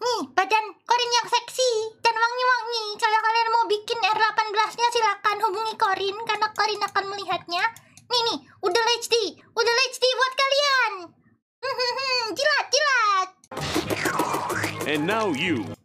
Nih, badan Korin yang seksi dan wangi-wangi. Kalau kalian mau bikin R18-nya silakan hubungi Korin karena Korin akan melihatnya. Nih nih, udah HD, udah HD buat kalian. Hmm, hmm, hmm, jilat, jilat. And now you.